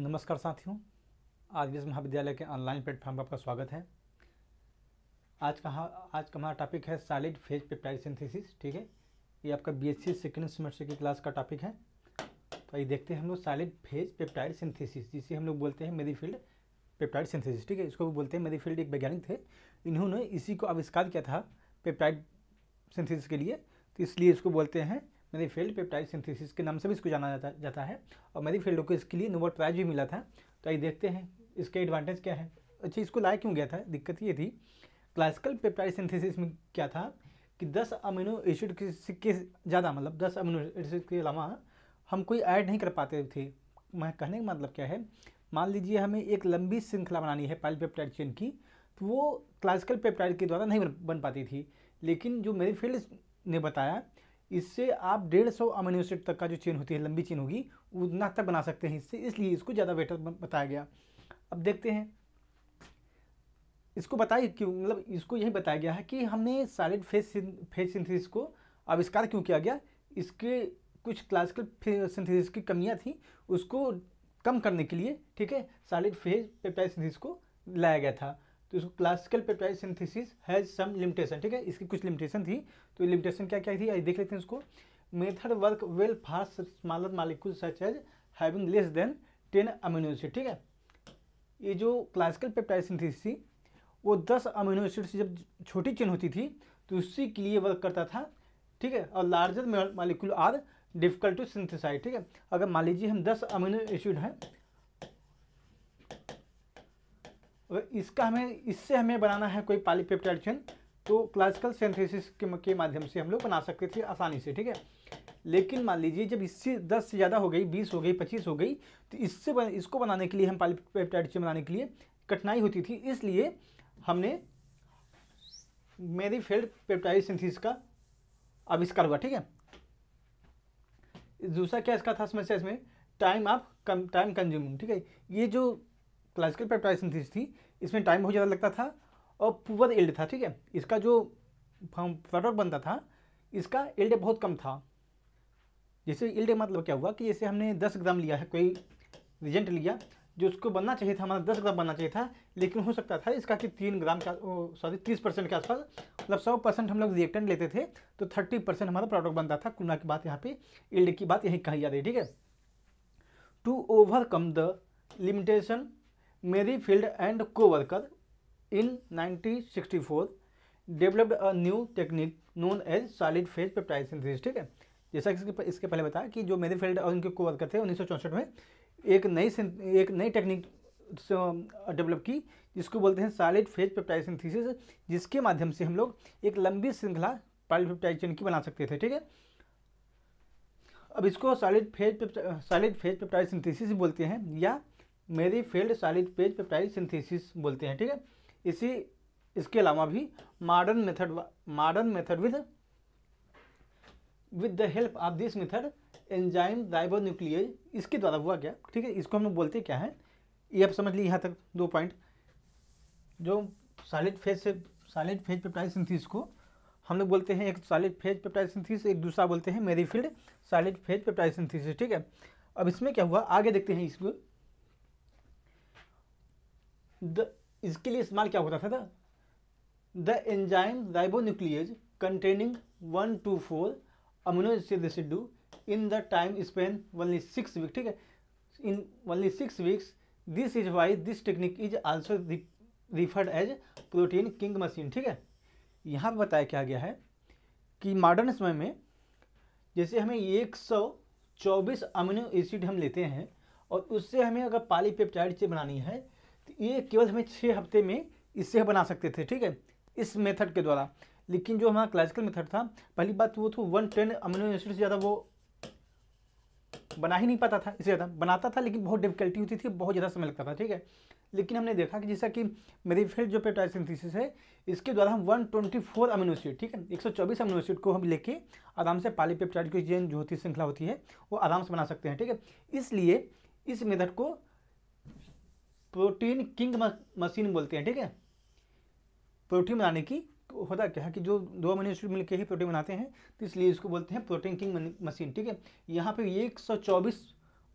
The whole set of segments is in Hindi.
नमस्कार साथियों आज विश्व महाविद्यालय के ऑनलाइन प्लेटफॉर्म पर आपका स्वागत है आज का आज का हमारा टॉपिक है सॉलिड फेज पेप्टाइड सिंथेसिस ठीक है ये आपका बीएससी सेकेंड सेमेस्टर की क्लास का टॉपिक है तो ये देखते हैं हम लोग सॉलिड फेज पेप्टाइड सिंथेसिस जिसे हम लोग बोलते हैं मेरीफील्ड पेप्टाइड सिंथेसिस ठीक है इसको भी बोलते हैं मेरीफील्ड एक वैज्ञानिक थे इन्होंने इसी को आविष्कार किया था पेप्टाइड सिंथेसिस के लिए तो इसलिए इसको बोलते हैं मेरी फील्ड पेप्टाइड सिंथेसिस के नाम से भी इसको जाना जाता जाता है और मेरी फील्ड को इसके लिए नोबल प्राइज़ भी मिला था तो आइए देखते हैं इसके एडवांटेज क्या है अच्छा इसको लाया क्यों गया था दिक्कत ये थी क्लासिकल पेप्टाइड सिंथेसिस में क्या था कि दस अमीनो एसिड के ज़्यादा मतलब दस अमीनो एसिड के अलावा हम कोई ऐड नहीं कर पाते थे मैं कहने का मतलब क्या है मान लीजिए हमें एक लंबी श्रृंखला बनानी है पेप्टाइड चेन की तो वो क्लासिकल पेप्टाइड के द्वारा नहीं बन पाती थी लेकिन जो मेरी फील्ड ने बताया इससे आप डेढ़ सौ अमीनो एसिड तक का जो चेन होती है लंबी चेन होगी उतना तक बना सकते हैं इससे इसलिए इसको ज़्यादा बेटर बताया गया अब देखते हैं इसको बताइए क्यों मतलब इसको यही बताया गया है कि हमने सॉलिड फेज फेज सिंथेसिस को आविष्कार क्यों किया गया इसके कुछ क्लासिकल सिंथेसिस की कमियाँ थी उसको कम करने के लिए ठीक है सॉलिड फेज पेप्टाइड सिंथेसिस को लाया गया था तो इसको classical peptide synthesis has some limitation ठीक है इसकी कुछ लिमिटेशन थी तो लिमिटेशन क्या क्या थी देख लेते हैं उसको method work well fast smaller molecule such as having less than ten amino acid ठीक है ये जो क्लासिकल पेप्टाइड सिंथेसिस थी वो दस अम्यूनो एसिड से जब छोटी चेन होती थी तो उसी के लिए वर्क करता था ठीक है और larger molecule are difficult to synthesise ठीक है अगर मान लीजिए हम दस अम्यूनो एसिड हैं अगर इसका हमें इससे हमें बनाना है कोई पालीपेप्टाइड चेन तो क्लासिकल सेंथेसिस के माध्यम से हम लोग बना सकते थे आसानी से ठीक है लेकिन मान लीजिए जब इससे दस से ज़्यादा हो गई बीस हो गई पच्चीस हो गई तो इससे बन, इसको बनाने के लिए हम पेप्टाइड चेन बनाने के लिए कठिनाई होती थी इसलिए हमने मेरी फेल्ड पेप्टाइड सिंथिस का आविष्कार हुआ ठीक है दूसरा क्या इसका था समस्या इसमें टाइम आप कम टाइम कंज्यूमिंग ठीक है ये जो क्लासिकल पेप्टाइड सिंथिस थी इसमें टाइम बहुत ज़्यादा लगता था और पुअर एल्ड था ठीक है इसका जो प्रोडक्ट बनता था इसका एल्ड बहुत कम था जैसे एल्ड मतलब क्या हुआ कि जैसे हमने दस ग्राम लिया है कोई रिजेंट लिया जो उसको बनना चाहिए था हमारा दस ग्राम बनना चाहिए था लेकिन हो सकता था इसका कि तीन ग्राम का सॉरी तीस परसेंट के आसपास मतलब सौ परसेंट हम लोग रिएक्टेंट लेते थे तो थर्टी परसेंट हमारा प्रोडक्ट बनता था कुना की बात यहाँ पे एल्ड की बात यहीं कही जा रही है ठीक है to overcome the limitation Merrifield and coworker in 1964 developed a new technique known as solid phase peptide synthesis ठीक है जैसा कि इसके पहले बताया कि जो फील्ड और इनके करते थे उन्नीस में एक नई एक नई टेक्निक डेवलप की जिसको बोलते हैं सॉलिड फेज पेप्टाइड सिंथेसिस जिसके माध्यम से हम लोग एक लंबी श्रृंखला पॉलीपेप्टाइड चेन की बना सकते थे ठीक है अब इसको solid phase solid phase peptide synthesis बोलते हैं या Merrifield solid phase peptide synthesis बोलते हैं ठीक है इसी इसके अलावा भी modern method modern method with with the help of this method enzyme ribonuclease इसके द्वारा हुआ क्या ठीक है इसको हम लोग बोलते क्या है ये आप समझ लीजिए यहाँ तक दो पॉइंट जो सॉलिड फेज से सॉलिड फेज पेप्टाइड सिंथेसिस को हम लोग बोलते हैं एक सॉलिड फेज पेप्टाइड सिंथेसिस एक दूसरा बोलते हैं Merrifield solid phase peptide synthesis ठीक है अब इसमें क्या हुआ आगे देखते हैं इसको द इसके लिए इस्तेमाल क्या होता था the enzyme ribonuclease containing one two four amino acid in the time span only six week ठीक है in only six weeks this is why this technique is also referred as protein making machine ठीक है यहाँ पर बताया क्या गया है कि मॉडर्न समय में जैसे हमें एक सौ चौबीस अमीनो एसिड हम लेते हैं और उससे हमें अगर पाली पेप्टाइड चेन बनानी है ये केवल हमें छः हफ्ते में इससे बना सकते थे ठीक है इस मेथड के द्वारा लेकिन जो हमारा क्लासिकल मेथड था पहली बात तो वो तो वन टेन अमीनो एसिड से ज़्यादा वो बना ही नहीं पाता था इससे ज़्यादा बनाता था लेकिन बहुत डिफिकल्टी होती थी बहुत ज़्यादा समय लगता था ठीक है लेकिन हमने देखा कि जैसा कि मेरी फील्ड जो पेप्टाइड है इसके द्वारा हम 124 अमीनो एसिड ठीक है 124 अमीनो एसिड को हम लेके आराम से पाली पेप्टाइड की जो होती श्रृंखला होती है वो आराम से बना सकते हैं ठीक है इसलिए इस मेथड को प्रोटीन किंग मशीन बोलते हैं ठीक है प्रोटीन बनाने की होता क्या है कि जो दो एसिड मिलकर ही प्रोटीन बनाते हैं तो इसलिए इसको बोलते हैं प्रोटीन किंग मशीन ठीक है यहाँ पे एक सौ चौबीस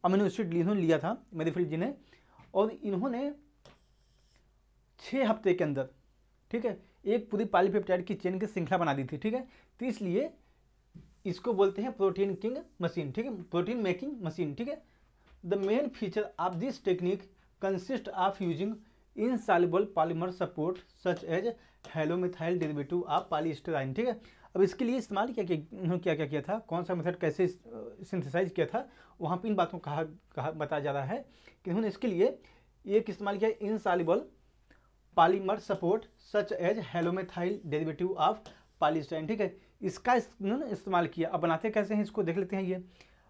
अमीनो एसिड इन्होंने लिया था मेरीफील्ड जी ने और इन्होंने छः हफ्ते के अंदर ठीक है एक पूरी पालीपेप्टाइड की चेन की श्रृंखला बना दी थी ठीक है तो इसलिए इसको बोलते हैं प्रोटीन किंग मशीन ठीक है प्रोटीन मेकिंग मशीन ठीक है the main feature of this technique consist of using in insoluble polymer support such as halomethyl derivative of polystyrene ठीक है अब इसके लिए इस्तेमाल किया क्या क्या क्या किया था कौन सा मेथड कैसे सिंथेसाइज किया था वहाँ पर इन बातों को कहा कहा बताया जा रहा है कि उन्होंने इसके लिए एक इस्तेमाल किया in insoluble polymer support such as halomethyl derivative of polystyrene ठीक है इसका इन्होंने इस्तेमाल किया अब बनाते कैसे हैं इसको देख लेते हैं ये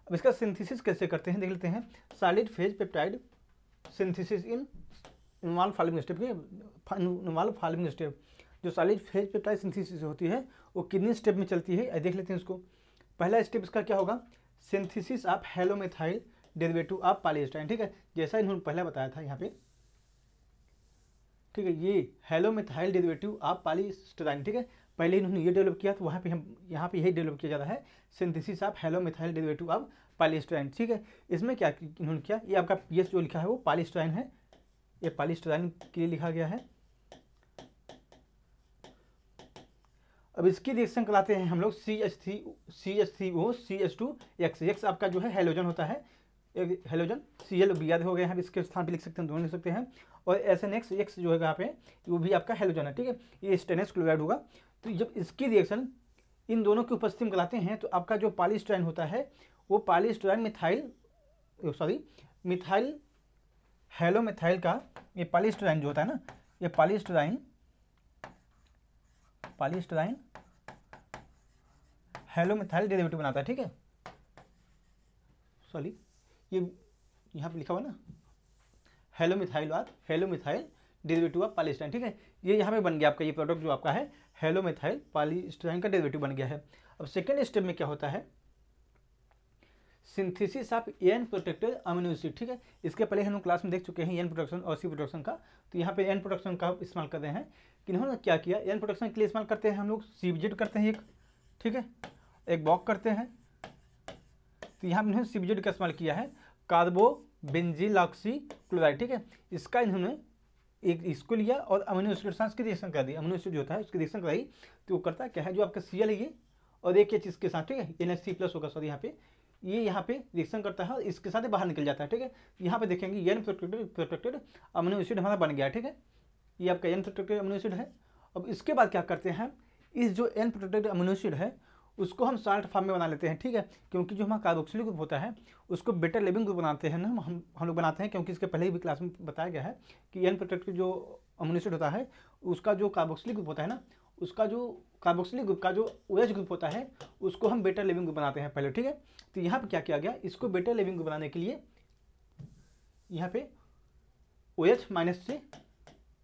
अब इसका सिंथेसिस कैसे करते हैं देख लेते हैं solid phase peptide synthesis in involve following step involve following step जो सालिज फेज पेप्टाइड सिंथेसिस होती है वो किडनी स्टेप में चलती है देख लेते हैं इसको पहला स्टेप इसका क्या होगा synthesis of halomethyl derivative of polystyrene ठीक है जैसा इन्होंने पहला बताया था यहाँ पे ठीक है ये हेलोमेथाइल डेरिवेटिव ऑफ पॉलीस्टाइन ठीक है पहले इन्होंने ये डेवलप किया तो वहाँ पे हम यहाँ पे यही डेवलप किया जा रहा है synthesis of halomethyl derivative of polystyrene ठीक है इसमें क्या इन्होंने किया ये आपका पीएच जो लिखा है वो पालिस्ट्राइन है ये पालिस्ट्राइन के लिए लिखा गया है अब इसकी रिएक्शन कराते हैं हम लोग C H three C H three O C H two X X आपका जो है हेलोजन होता है एक halogen C L B R हो गया है इसके स्थान पे लिख सकते हैं दोनों लिख सकते हैं और एस एन एक्स एक्स जो है यहाँ पे वो भी आपका हेलोजन है ठीक है ये स्टेनस क्लोराइड होगा तो जब इसकी रिएक्शन इन दोनों की उपस्थिति में गलाते हैं तो आपका जो पालिस्ट्राइन होता है वो polystyrene methyl sorry methyl halomethyl का ये पालिस्ट्राइन जो होता है ना ये पालिस्ट्राइन पालिस्ट्राइन हेलोमिथाइल डेरिवेटिव बनाता है ठीक है सॉरी ये यहाँ पे लिखा हुआ ना हेलोमिथाइल बात हेलोमिथाइल डेरिवेटिव ऑफ पालिस्टाइन ठीक है ये यहाँ पे बन गया आपका ये प्रोडक्ट जो आपका है हेलो मेथाइल पालीस्टाइन का डेरिवेटिव बन गया है अब सेकेंड स्टेप में क्या होता है synthesis of N protected amino acid ठीक है इसके पहले हम क्लास में देख चुके हैं एन प्रोडक्शन और सी प्रोडक्शन का तो यहाँ पे एन प्रोडक्शन का इस्तेमाल कर रहे हैं कि इन्होंने क्या किया एन प्रोडक्शन के लिए इस्तेमाल करते हैं हम लोग विजिट करते हैं एक ठीक है एक बॉक करते हैं तो यहाँ पर इन्होंने विजिट का इस्तेमाल किया है कार्बो बेंजिल ऑक्सी क्लोराइड ठीक है इसका इन्होंने एक इसको लिया और अमीनो एसिड के साथ इसकी रिएक्शन करा दी अमीनो एसिड जो होता है उसके रिएक्शन कराई तो वो करता क्या है जो आपका सी है ये और एक एच इसके साथ ठीक है एन प्लस होगा सॉरी यहाँ पे ये यहाँ पे रिएक्शन करता है और इसके साथ बाहर निकल जाता है ठीक है यहाँ पे देखेंगे N protected protected amino acid हमारा बन गया ठीक है ये आपका एन प्रोटेक्टेड अमीनो एसिड है अब इसके बाद क्या करते हैं इस जो एन प्रोटेक्टेड अमीनो एसिड है उसको हम साल्ट फार्म में बना लेते हैं ठीक है क्योंकि जो हमारा कार्बोक्सिल ग्रुप होता है उसको बेटर लिविंग ग्रुप बनाते हैं ना हम हम लोग बनाते हैं क्योंकि इसके पहले भी क्लास में बताया गया है कि एन प्रोटेक्ट जो अमोनिसेट होता है उसका जो कार्बोक्सिलिक ग्रुप होता है ना उसका जो कार्बोक्सिलिक ग्रुप का जो ओ OH ग्रुप होता है उसको हम बेटर लिविंग ग्रुप बनाते हैं पहले ठीक है तो यहाँ पर क्या किया गया इसको बेटर लिविंग ग्रुप बनाने के लिए यहाँ पे ओ एच माइनस से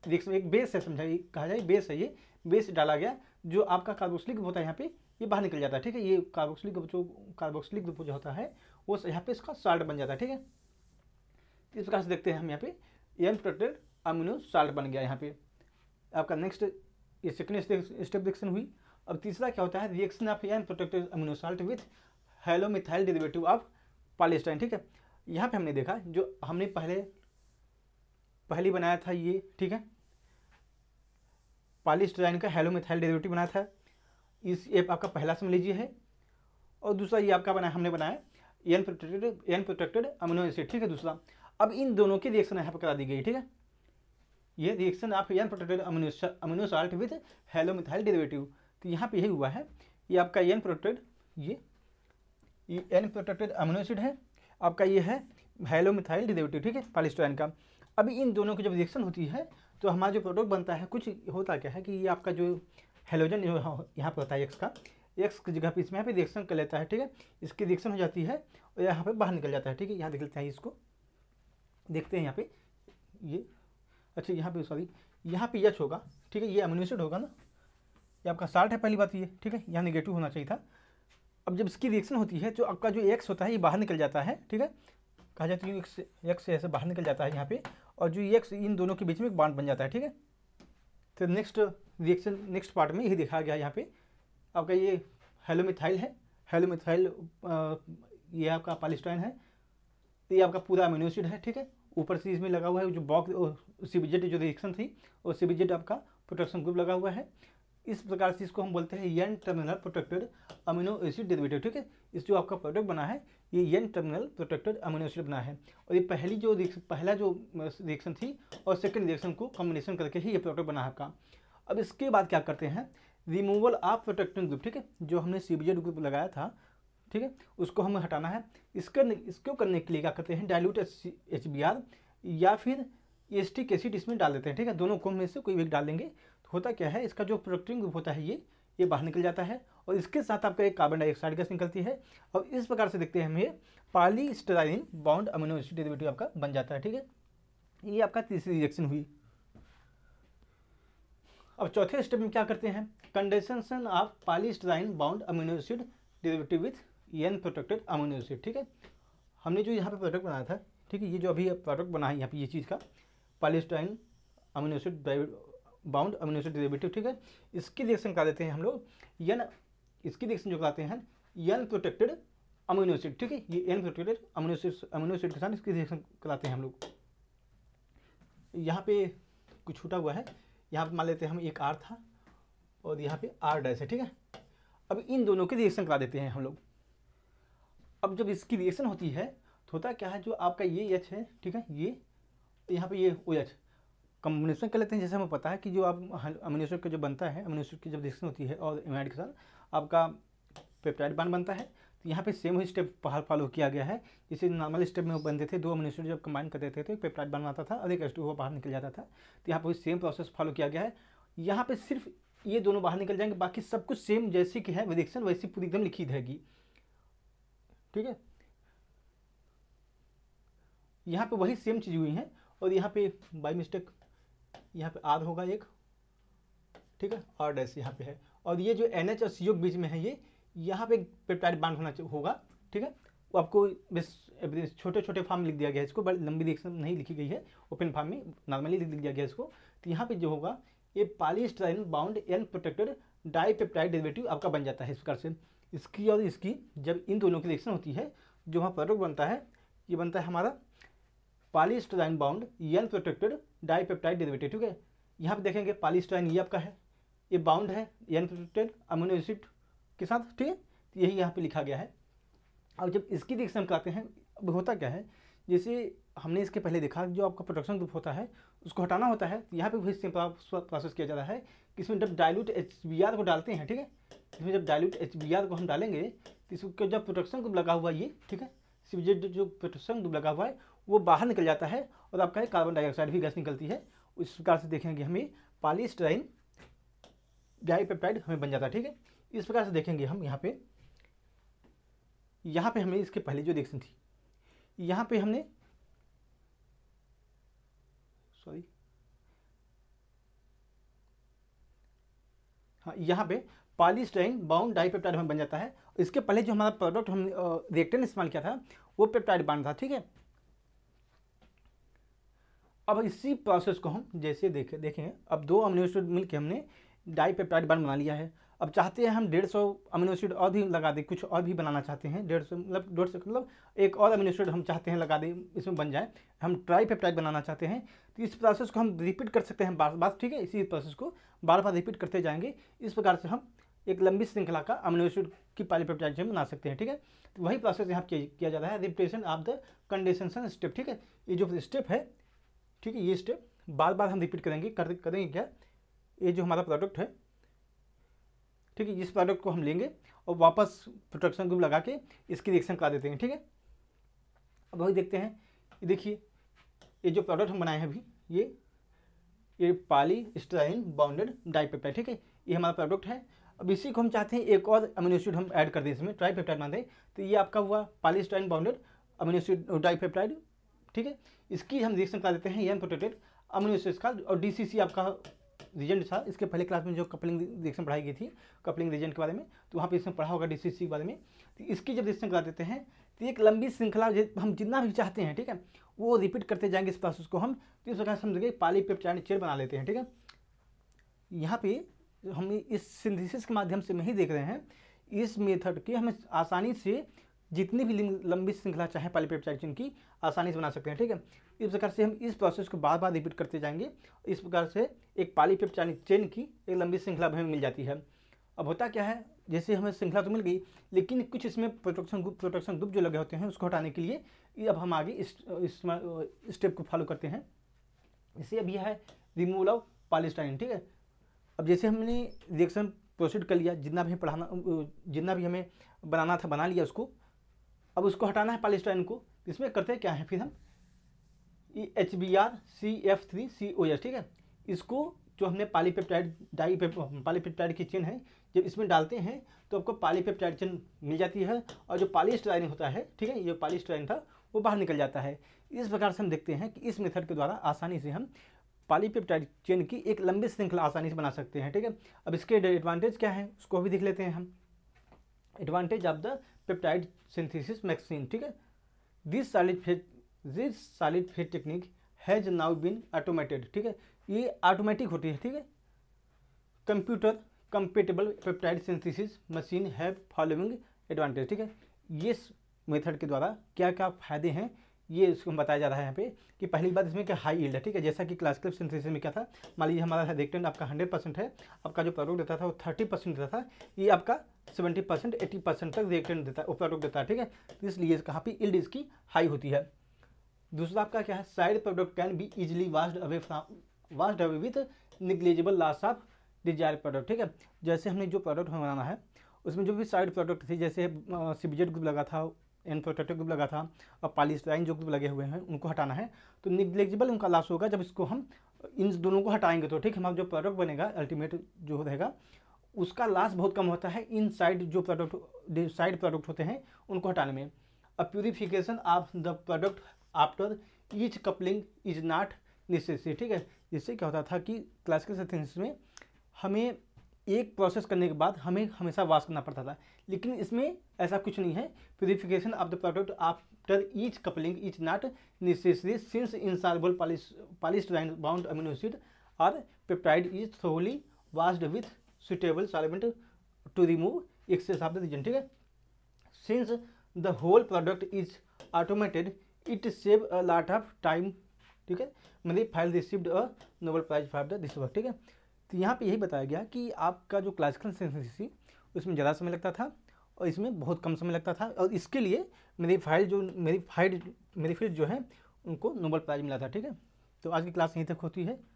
एक बेस है समझाइए कहा जाए बेस है ये बेस डाला गया जो आपका कार्बोक्सिलिक होता है यहाँ पे ये बाहर निकल जाता है ठीक है ये कार्बोक्सिलिक जो कार्बोक्सिलिक जो होता है वो यहाँ पे इसका साल्ट बन जाता है ठीक है इस प्रकार से देखते हैं हम यहाँ पे एन प्रोटेड अमीनो साल्ट बन गया यहाँ पे आपका नेक्स्ट ये सेकेंड स्टेप रिएक्शन हुई अब तीसरा क्या होता है reaction of N protected amino salt with halomethyl derivative of polystyrene ठीक है यहाँ पे हमने देखा जो हमने पहले पहली बनाया था ये ठीक है पालिस्ट्राइन का हेलोमिथाइल डेरिवेटिव बनाया था इस ये आपका पहला समझ लीजिए है और दूसरा ये आपका बनाया हमने बनाया N protected N protected amino acid ठीक है दूसरा अब इन दोनों की रिएक्शन यहाँ पर करा दी गई ठीक है ये रिएक्शन आप N protected amino salt with halomethyl derivative तो यहाँ पे यही हुआ है ये आपका एन प्रोटेक्टेड ये एन प्रोटेक्टेड अमिनो एसिड है आपका ये है हेलोमिथाइल डेरिवेटिव ठीक है पालिस्टोन का अभी इन दोनों की जब रिएक्शन होती है तो हमारा जो प्रोडक्ट बनता है कुछ होता क्या है कि ये आपका जो हेलोजन जो यहाँ पर होता है एक्स का एक्स की जगह पर इसमें यहाँ पर रिएक्शन कर लेता है ठीक है इसकी रिएक्शन हो जाती है और यहाँ पर बाहर निकल जाता है ठीक है यहाँ देख लेते हैं इसको देखते हैं यहाँ पर ये अच्छा यहाँ पे सॉरी यहाँ पे यच होगा ठीक है ये एमोनिसड होगा ना ये आपका साल्ट है पहली बात ये ठीक है यहाँ निगेटिव होना चाहिए था अब जब इसकी रिएक्शन होती है तो आपका जो एक्स होता है ये बाहर निकल जाता है ठीक है कहा जाता है यू एक्स ऐसे बाहर निकल जाता है यहाँ पे और जो एक्स इन दोनों के बीच में एक बांध बन जाता है ठीक है तो नेक्स्ट रिएक्शन नेक्स्ट पार्ट में यही दिखाया गया यहाँ पे आपका ये हेलोमिथाइल है हेलोमिथाइल ये आपका पालिस्टाइन है ये आपका पूरा अमीनोसिड है ठीक है ऊपर से इसमें लगा हुआ है जो बॉक्स सीबीजेट जो रिएक्शन थी और सीबीजेट आपका प्रोटेक्शन ग्रुप लगा हुआ है इस प्रकार से इसको हम बोलते हैं N terminal protected amino acid derivative ठीक है इस जो आपका प्रोडक्ट बना है ये N terminal protected amino acid बना है और ये पहली जो पहला जो रिएक्शन थी और सेकेंड रिएक्शन को कॉम्बिनेशन करके ही ये प्रोडक्ट बना है आपका अब इसके बाद क्या करते हैं रिमूवल ऑफ प्रोटेक्टिंग ग्रुप ठीक है जो हमने सी ग्रुप लगाया था ठीक है उसको हमें हटाना है इसके इसको करने के लिए क्या करते हैं डायलूट एच या फिर एस्टिक एसिड इसमें डाल देते हैं ठीक है दोनों को में से कोई भी डाल देंगे होता क्या है इसका जो ग्रुप होता है ये ये बाहर निकल जाता है और इसके साथ आपका एक कार्बन डाइऑक्साइड गैस निकलती है और इस प्रकार से देखते हैं हम ये polystyrene bound amino acid आपका बन जाता है ठीक है ये आपका तीसरी रिएक्शन हुई अब चौथे स्टेप में क्या करते हैं condensation of polystyrene bound amino acid derivative with N protected amino acid ठीक है हमने जो यहाँ पे प्रोडक्ट बनाया था ठीक है ये जो अभी प्रोडक्ट बना है यहाँ पे ये चीज़ का polystyrene amino acid bound amino acid ठीक है इसकी रिएक्शन करा देते हैं हम लोग यन इसकी रिएक्शन जो कराते हैं यन प्रोटेक्टेड अमीनो ठीक है ये एन प्रोटेक्टेड अमीनो एसिड के साथ इसकी रिएक्शन कराते हैं हम लोग यहाँ पे कुछ छूटा हुआ है यहाँ पर मान लेते हैं हम एक आर था और यहाँ पे आर डैश है ठीक है अब इन दोनों की रिएक्शन करा देते हैं हम लोग अब जब इसकी रिएक्शन होती है तो होता क्या है जो आपका ये एच है ठीक है ये यहाँ पे ये ओ एच कम्बिनेशन कर लेते हैं जैसे हमें पता है कि जो आप अमीनोसिड का जो बनता है अमीनोसिड की जब रिएक्शन होती है और इमाइड के साथ आपका पेप्टाइड बांड बनता है तो यहाँ पे सेम ही स्टेप फॉलो किया गया है जैसे नॉर्मल स्टेप में बनते थे दो अमीनोसिड जब कंबाइन करते थे तो एक पेप्टाइड बनवाता था और एक वो बाहर निकल जाता था तो यहाँ पर सेम प्रोसेस फॉलो किया गया है यहाँ पर सिर्फ ये दोनों बाहर निकल जाएंगे बाकी सब कुछ सेम जैसे कि है रिएक्शन वैसी पूरी एकदम लिखी रहेगी ठीक है यहाँ पर वही सेम चीज़ हुई है और यहाँ पे बाई मिस्टेक यहाँ पे आर होगा एक ठीक है और डैश यहाँ पे है और ये जो एन एच और सी बीच में है ये यहाँ पे पेप्टाइड बांध होना होगा ठीक है वो आपको बस छोटे छोटे फार्म लिख दिया गया है इसको बड़ी लंबी रिएक्शन नहीं लिखी गई है ओपन फार्म में नॉर्मली लिख दिया गया है इसको तो यहाँ पे जो होगा ये polystyrene bound N protected peptide derivative आपका बन जाता है इस प्रकार से इसकी और इसकी जब इन दोनों की रिएक्शन होती है जो वहाँ प्रोडक्ट बनता है ये बनता है हमारा polystyrene bound N protected dipeptide derivative ठीक है यहाँ पे देखेंगे पालिस्टाइन ये आपका है ये बाउंड है एनक्रिप्टेड अमोनो एसिड के साथ ठीक है तो यही यहाँ पर लिखा गया है और जब इसकी रिएक्शन कराते हैं अब होता क्या है जैसे हमने इसके पहले देखा जो आपका प्रोडक्शन ग्रुप होता है उसको हटाना होता है तो यहाँ पे भी सेम प्रोसेस किया जा रहा है कि इसमें जब डायलूट एच को डालते हैं ठीक है इसमें जब डायलूट एच को हम डालेंगे तो इसको जब प्रोडक्शन ग्रुप लगा हुआ ये ठीक है सिर्फ जो प्रोडक्शन ग्रुप लगा हुआ है वो बाहर निकल जाता है और आपका कार्बन डाइऑक्साइड भी गैस निकलती है इस प्रकार से देखेंगे हमें पालीस्ट्राइन डाईपेप्टाइड हमें बन जाता है ठीक है इस प्रकार से देखेंगे हम यहाँ पे यहाँ पे हमने इसके पहले जो रिएक्शन थी यहाँ पे हमने सॉरी हाँ यहाँ पे पॉलीस्टाइन बाउंड डाईपेप्टाइड हमें बन जाता है इसके पहले जो हमारा प्रोडक्ट हमने रिएक्टेंट इस्तेमाल किया था वो पेप्टाइड बांध था ठीक है अब इसी प्रोसेस को हम जैसे देखें देखें अब दो अमीनो एसिड मिलकर हमने डाई पेप्टाइड बन बना लिया है अब चाहते हैं हम डेढ़ सौ अमीनो एसिड और भी लगा दें कुछ और भी बनाना चाहते हैं डेढ़ सौ मतलब डेढ़ सौ मतलब एक और अमीनो एसिड हम चाहते हैं लगा दें इसमें बन जाए हम ट्राई पेप्टाइड बनाना चाहते हैं तो इस प्रोसेस को हम रिपीट कर सकते हैं बार बार ठीक है इसी प्रोसेस को बार बार रिपीट करते जाएंगे इस प्रकार से हम एक लंबी श्रृंखला का अमीनो एसिड की पॉलीपेप्टाइड जो बना सकते हैं ठीक है तो वही प्रोसेस यहाँ किया जा रहा है repetition of the condensation step ठीक है ये जो स्टेप है ठीक है ये स्टेप बार बार हम रिपीट करेंगे कर करेंगे क्या ये जो हमारा प्रोडक्ट है ठीक है इस प्रोडक्ट को हम लेंगे और वापस प्रोटेक्शन ग्रुप लगा के इसकी रिएक्शन करा देते हैं ठीक है अब वही देखते हैं देखिए ये जो प्रोडक्ट हम बनाए हैं अभी ये ये पाली स्ट्राइन बाउंडेड पेप्टाइड ठीक है ये हमारा प्रोडक्ट है अब इसी को हम चाहते हैं एक और अमीनो हम ऐड कर दें इसमें पेप्टाइड मान दें तो ये आपका हुआ polystyrene bounded amino acid dipeptide ठीक है इसकी हम रिएक्शन करा देते हैं यन प्रोटेटेड अमीनो एसिड्स का और डी आपका रीजेंट था इसके पहले क्लास में जो कपलिंग रिएक्शन पढ़ाई गई थी कपलिंग रीजेंट के बारे में तो वहाँ पर इसमें पढ़ा होगा डी के बारे में तो इसकी जब रिएक्शन करा देते हैं तो एक लंबी श्रृंखला हम जितना भी चाहते हैं ठीक है वो रिपीट करते जाएंगे इस प्रोसेस को हम तो इस प्रकार समझ गए पाली पेप्टाइड चेयर बना लेते हैं ठीक है यहाँ पे हम इस सिंथेसिस के माध्यम से नहीं देख रहे हैं इस मेथड की हमें आसानी से जितनी भी लंबी श्रृंखला चाहे पालीपेप्टाइड की आसानी से बना सकते हैं ठीक है इस प्रकार से हम इस प्रोसेस को बार बार रिपीट करते जाएंगे इस प्रकार से एक पाली पालीपेप्टाइड चेन की एक लंबी श्रृंखला हमें मिल जाती है अब होता क्या है जैसे हमें श्रृंखला तो मिल गई लेकिन कुछ इसमें प्रोटेक्शन ग्रुप प्रोटेक्शन ग्रुप जो लगे होते हैं उसको हटाने के लिए अब हम आगे इस स्टेप को फॉलो करते हैं इसे अब यह है रिमूवल ऑफ पालिस्टाइन ठीक है अब जैसे हमने रिएक्शन प्रोसीड कर लिया जितना भी पढ़ाना जितना भी हमें बनाना था बना लिया उसको अब उसको हटाना है पालिस्टाइन को इसमें करते क्या है फिर हम E H B R C F three C O S ठीक है इसको जो हमने पालीपेप्टाइड डाई पालीपेप्टाइड की चेन है जब इसमें डालते हैं तो आपको पालीपेप्टाइड चेन मिल जाती है और जो पालीस्ट्राइन होता है ठीक है ये पालीस्ट्राइन था वो बाहर निकल जाता है इस प्रकार से हम देखते हैं कि इस मेथड के द्वारा आसानी से हम पालीपेप्टाइड चेन की एक लंबी श्रृंखला आसानी से बना सकते हैं ठीक है अब इसके एडवांटेज क्या है उसको भी देख लेते हैं हम advantage of the peptide synthesis machine ठीक है this solid phase this solid phase technique has now been automated ठीक है ये ऑटोमेटिक होती है ठीक है computer compatible peptide synthesis machine have following advantage ठीक है ये मेथड के द्वारा क्या क्या फायदे हैं ये इसको बताया जा रहा है यहाँ पे कि पहली बात इसमें क्या हाई यील्ड है ठीक है जैसा कि क्लासिकल सिंथेसिस में क्या था मान लीजिए हमारा रेक्टेंट आपका हंड्रेड परसेंट है आपका जो प्रोडक्ट रहता था वो थर्टी परसेंट रहता था ये आपका सेवेंटी परसेंट एटी परसेंट तक रिएक्टेंट देता है प्रोडक्ट देता है ठीक है तो इसलिए कहाँ पर इल्ड इसकी हाई होती है दूसरा आपका क्या है side product can be easily washed away from washed away with negligible loss of desired product ठीक है जैसे हमने जो प्रोडक्ट हमें बनाना है उसमें जो भी साइड प्रोडक्ट थे जैसे सीबीजेड ग्रुप लगा था एन ग्रुप लगा था और पालिस्टाइन जो ग्रुप लगे हुए हैं उनको हटाना है तो निग्लेजिबल उनका लॉस होगा जब इसको हम इन दोनों को हटाएंगे तो ठीक हमारा जो प्रोडक्ट बनेगा अल्टीमेट जो रहेगा उसका लास्ट बहुत कम होता है इन साइड जो प्रोडक्ट साइड प्रोडक्ट होते हैं उनको हटाने में uh purification of the product after each coupling is not necessary ठीक है जिससे क्या होता था कि क्लासिकल सेंटेंस में हमें एक प्रोसेस करने के बाद हमें हमेशा वाश करना पड़ता था लेकिन इसमें ऐसा कुछ नहीं है purification of the product after each coupling is not necessary since insoluble polys polystyrene bound amino और peptide is thoroughly washed with suitable solvent to remove excess of the reagent ठीक है since the whole product is automated it save a lot of time ठीक है मतलब file received a Nobel prize for the this work ठीक है तो यहाँ पे यही बताया गया कि आपका जो क्लासिकल थी उसमें ज़्यादा समय लगता था और इसमें बहुत कम समय लगता था और इसके लिए मेरी फाइल जो मेरी फाइल मेरी फील्ड जो है उनको नोबल प्राइज़ मिला था ठीक है तो आज की क्लास यहीं तक होती है